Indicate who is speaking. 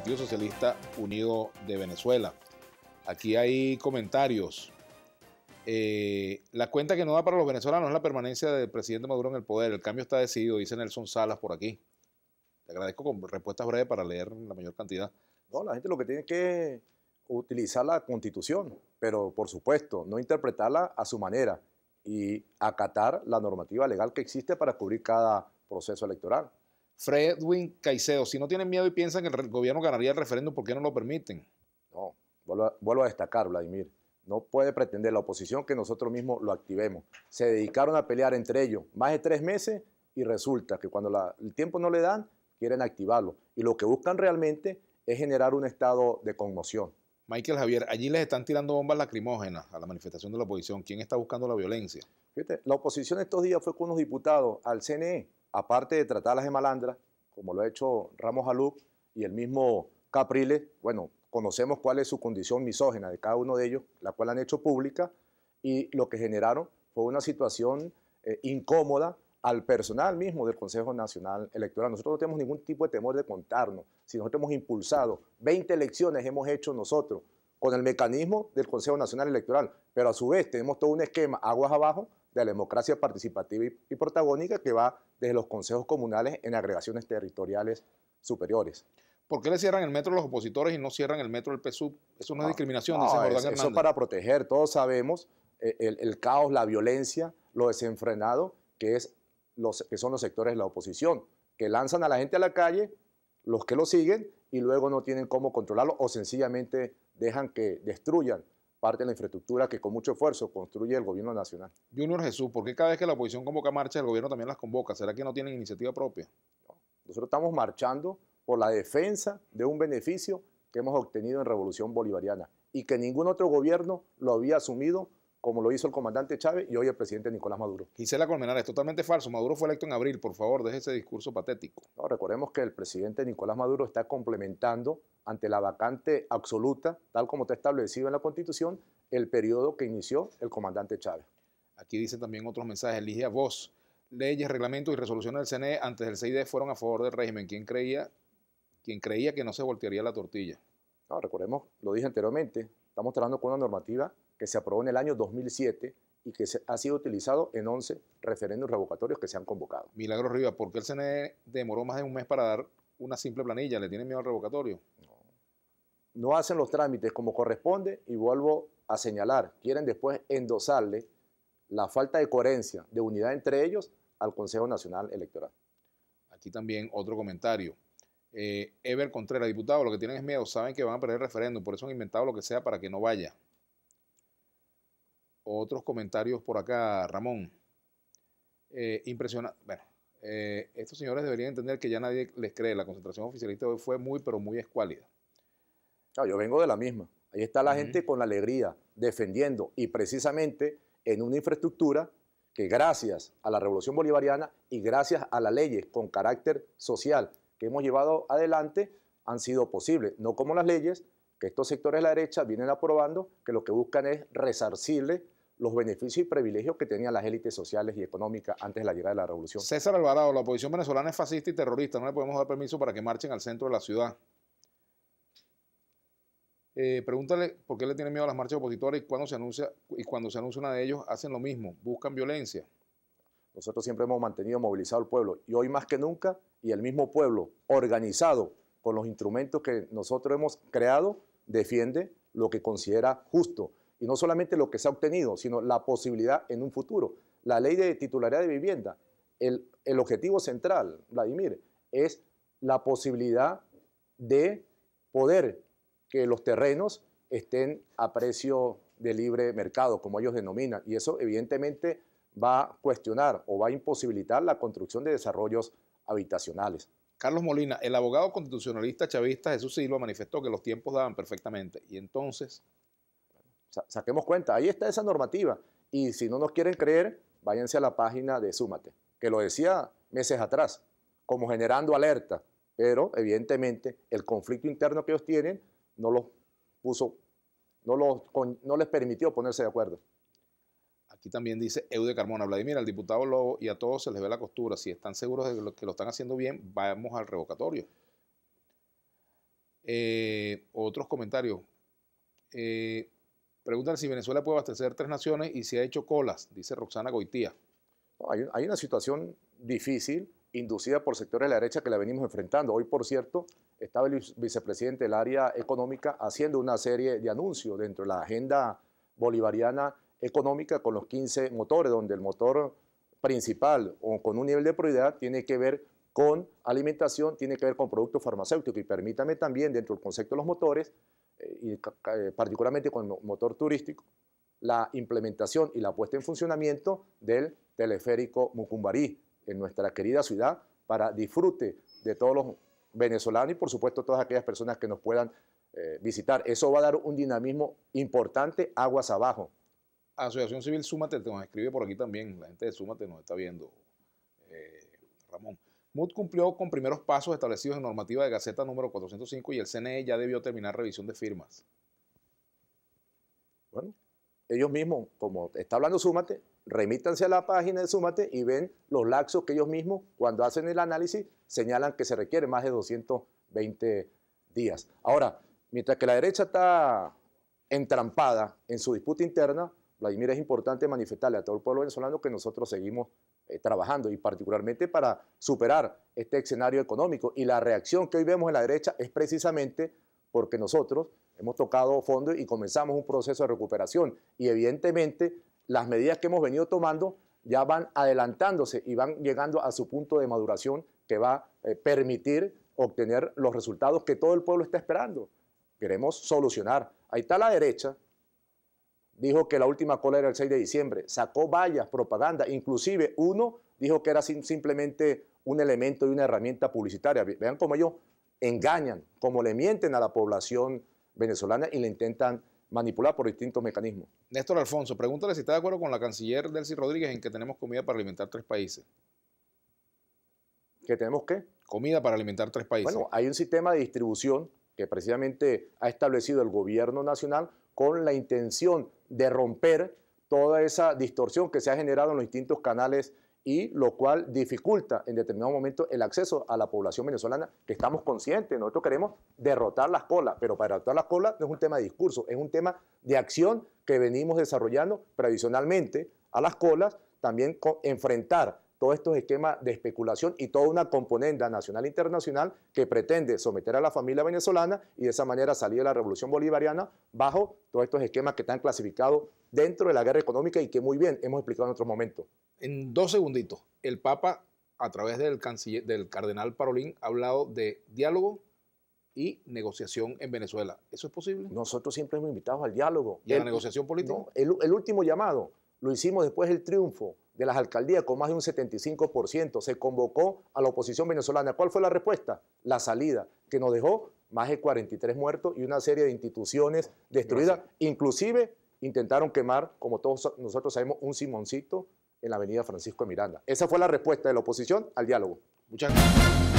Speaker 1: Partido Socialista Unido de Venezuela. Aquí hay comentarios. Eh, la cuenta que no da para los venezolanos es la permanencia del presidente Maduro en el poder. El cambio está decidido, dice Nelson Salas por aquí. Te agradezco con respuestas breves para leer la mayor cantidad.
Speaker 2: No, la gente lo que tiene que utilizar la constitución, pero por supuesto, no interpretarla
Speaker 1: a su manera y acatar la normativa legal que existe para cubrir cada proceso electoral. Fredwin Caicedo, si no tienen miedo y piensan que el gobierno ganaría el referéndum, ¿por qué no lo permiten? No, vuelvo a, destacar, Vladimir. No puede pretender la oposición
Speaker 2: que nosotros mismos lo activemos. Se dedicaron a pelear entre ellos más de tres meses y resulta que cuando el tiempo no le dan, quieren activarlo. Y lo que buscan realmente es generar un
Speaker 1: estado de conmoción. Michael Javier, allí les están tirando bombas lacrimógenas a la manifestación de la oposición. ¿Quién está buscando la violencia? Fíjate, la oposición estos días fue con unos diputados al CNE
Speaker 2: aparte de tratarlas de malandras, como lo ha hecho Ramos Alú y el mismo Capriles, bueno, conocemos cuál es su condición misógena de cada uno de ellos, la cual han hecho pública, y lo que generaron fue una situación eh, incómoda al personal mismo del Consejo Nacional Electoral. Nosotros no tenemos ningún tipo de temor de contarnos, si nosotros hemos impulsado 20 elecciones hemos hecho nosotros con el mecanismo del Consejo Nacional Electoral, pero a su vez tenemos todo un esquema aguas abajo de la democracia participativa y, protagónica que va desde los consejos
Speaker 1: comunales en agregaciones territoriales superiores. ¿Por qué le cierran el metro a los opositores y no cierran el metro al PSUV? Eso no es una ah, discriminación, dice Jordán Hernández. Eso para proteger, todos sabemos,
Speaker 2: eh, el, caos, la violencia, lo desenfrenado que, es los, que son los sectores de la oposición, que lanzan a la gente a la calle, los que lo siguen, y luego no tienen cómo controlarlo o sencillamente dejan que destruyan parte de la infraestructura que con mucho esfuerzo
Speaker 1: construye el gobierno nacional. Junior Jesús, ¿por qué cada vez que la oposición convoca marcha, el gobierno también las convoca? ¿Será que no tienen iniciativa propia? Nosotros estamos marchando por la defensa de un beneficio
Speaker 2: que hemos obtenido en Revolución Bolivariana y que ningún otro gobierno lo había asumido como lo hizo el comandante Chávez y hoy el presidente Nicolás Maduro.
Speaker 1: Gisela es totalmente falso. Maduro fue electo en abril, por favor,
Speaker 2: deje ese discurso patético. No, recordemos que el presidente Nicolás Maduro está complementando ante la
Speaker 1: vacante absoluta, tal como está establecido en la Constitución, el periodo que inició el comandante Chávez. Aquí dicen también otros mensajes, elige a vos. Leyes, reglamentos y resoluciones del CNE antes del 6D fueron a favor del régimen. ¿Quién creía, creía que no se voltearía la tortilla? No, recordemos, lo dije anteriormente, estamos tratando con una normativa que se aprobó en el año 2007
Speaker 2: y que ha sido utilizado en 11 referendos revocatorios que se han convocado.
Speaker 1: Milagro Rivas, ¿por qué el CNE demoró más de un mes para dar una simple planilla? ¿Le tienen miedo al revocatorio? No. no hacen los trámites como corresponde y vuelvo a señalar, quieren después
Speaker 2: endosarle
Speaker 1: la falta de coherencia, de unidad entre ellos al Consejo Nacional Electoral. Aquí también otro comentario. Eh, Ever Contreras, diputado, lo que tienen es miedo, saben que van a perder el referéndum, por eso han inventado lo que sea para que no vaya otros comentarios por acá, Ramón. Eh, impresionante. Bueno, eh, estos señores deberían entender que ya nadie les cree. La concentración oficialista hoy fue muy, pero muy escuálida. yo vengo de la misma. Ahí está la gente con la alegría, defendiendo y precisamente
Speaker 2: en una infraestructura que gracias a la revolución bolivariana y gracias a las leyes con carácter social que hemos llevado adelante han sido posibles. No como las leyes que estos sectores de la derecha vienen aprobando, que lo que buscan es resarcirle los
Speaker 1: beneficios y privilegios que tenían las élites sociales y económicas antes de la llegada de la revolución. César Alvarado, la oposición venezolana es fascista y terrorista, no le podemos dar permiso para que marchen al centro de la ciudad. Eh, pregúntale por qué le tienen miedo a las marchas opositoras y cuando se anuncia y cuando se anuncia una de ellos hacen lo mismo, buscan violencia. Nosotros siempre hemos mantenido movilizado al pueblo y hoy
Speaker 2: más que nunca y el mismo pueblo organizado con los instrumentos que nosotros hemos creado defiende lo que considera justo y no solamente lo que se ha obtenido, sino la posibilidad en un futuro. La ley de titularidad de vivienda, el, objetivo central, Vladimir, es la posibilidad de poder que los terrenos estén a precio de libre mercado, como ellos denominan, y eso evidentemente va a cuestionar o va a imposibilitar la construcción de desarrollos
Speaker 1: habitacionales. Carlos Molina, el abogado constitucionalista chavista Jesús Silva manifestó que los tiempos daban perfectamente. Y entonces, saquemos cuenta, ahí está esa normativa.
Speaker 2: Y si no nos quieren creer, váyanse a la página de Súmate, que lo decía meses atrás, como generando alerta. Pero evidentemente el conflicto interno que ellos tienen
Speaker 1: no los puso, no, no les permitió ponerse de acuerdo. Aquí también dice Eude Carmona, Vladimir, al diputado Lobo y a todos se les ve la costura. Si están seguros de que lo, que están haciendo bien, vamos al revocatorio. Eh, otros comentarios. Eh, Preguntan si Venezuela puede abastecer tres naciones y si ha hecho colas, dice Roxana Goitía. hay, hay, una situación difícil
Speaker 2: inducida por sectores de la derecha que la venimos enfrentando. Hoy, por cierto, estaba el vicepresidente del área económica haciendo una serie de anuncios dentro de la agenda bolivariana económica con los 15 motores, donde el motor principal o con un nivel de prioridad tiene que ver con alimentación, tiene que ver con productos farmacéuticos. Y permítame también, dentro del concepto de los motores, y eh, particularmente con motor turístico, la implementación y la puesta en funcionamiento del teleférico Mucumbarí en nuestra querida ciudad para disfrute de todos los venezolanos y por supuesto todas aquellas personas que nos puedan eh, visitar. Eso va a dar un dinamismo importante aguas abajo.
Speaker 1: Asociación Civil Súmate nos escribe por aquí también, la gente de Súmate nos está viendo, eh, Ramón. MUD cumplió con primeros pasos establecidos en normativa de Gaceta número 405 y el CNE ya debió terminar revisión de firmas. Bueno, ellos mismos,
Speaker 2: como está hablando Súmate, remítanse a la página de Súmate y ven los laxos que ellos mismos, cuando hacen el análisis, señalan que se requiere más de 220 días. Ahora, mientras que la derecha está entrampada en su disputa interna, Vladimir, es importante manifestarle a todo el pueblo venezolano que nosotros seguimos eh, trabajando y particularmente para superar este escenario económico. Y la reacción que hoy vemos en la derecha es precisamente porque nosotros hemos tocado fondo y comenzamos un proceso de recuperación. Y evidentemente las medidas que hemos venido tomando ya van adelantándose y van llegando a su punto de maduración que va a eh, permitir obtener los resultados que todo el pueblo está esperando. Queremos solucionar. Ahí está la derecha, dijo que la última cola era el 6 de diciembre, sacó vallas, propaganda, inclusive uno dijo que era simplemente un elemento y una herramienta publicitaria. Vean cómo ellos engañan, cómo le mienten a la población
Speaker 1: venezolana y le intentan manipular por distintos mecanismos. Néstor Alfonso, pregúntale si está de acuerdo con la canciller Delcy Rodríguez en que tenemos comida para alimentar tres países. ¿Que tenemos qué? Comida para alimentar tres países. Bueno, hay un sistema de distribución que precisamente
Speaker 2: ha establecido el gobierno nacional con la intención de romper toda esa distorsión que se ha generado en los distintos canales y lo cual dificulta en determinado momento el acceso a la población venezolana, que estamos conscientes, nosotros queremos derrotar las colas, pero para derrotar las colas no es un tema de discurso, es un tema de acción que venimos desarrollando tradicionalmente a las colas, también enfrentar todos estos esquemas de especulación y toda una componenda nacional e internacional que pretende someter a la familia venezolana y de esa manera salir de la revolución bolivariana bajo todos estos esquemas que están clasificados dentro de la guerra económica y
Speaker 1: que muy bien hemos explicado en otro momento. En dos segunditos, el Papa, a través del, cardenal Parolín, ha hablado de diálogo, y negociación en Venezuela. ¿Eso es posible? Nosotros siempre hemos invitado al diálogo. ¿Y a la negociación política?
Speaker 2: el, último llamado lo hicimos después del triunfo de las alcaldías con más de un 75%. Se convocó a la oposición venezolana. ¿Cuál fue la respuesta? La salida, que nos dejó más de 43 muertos y una serie de instituciones destruidas. Inclusive intentaron quemar, como todos nosotros sabemos, un simoncito en la avenida Francisco de Miranda. Esa fue la respuesta de la oposición al diálogo. Muchas gracias.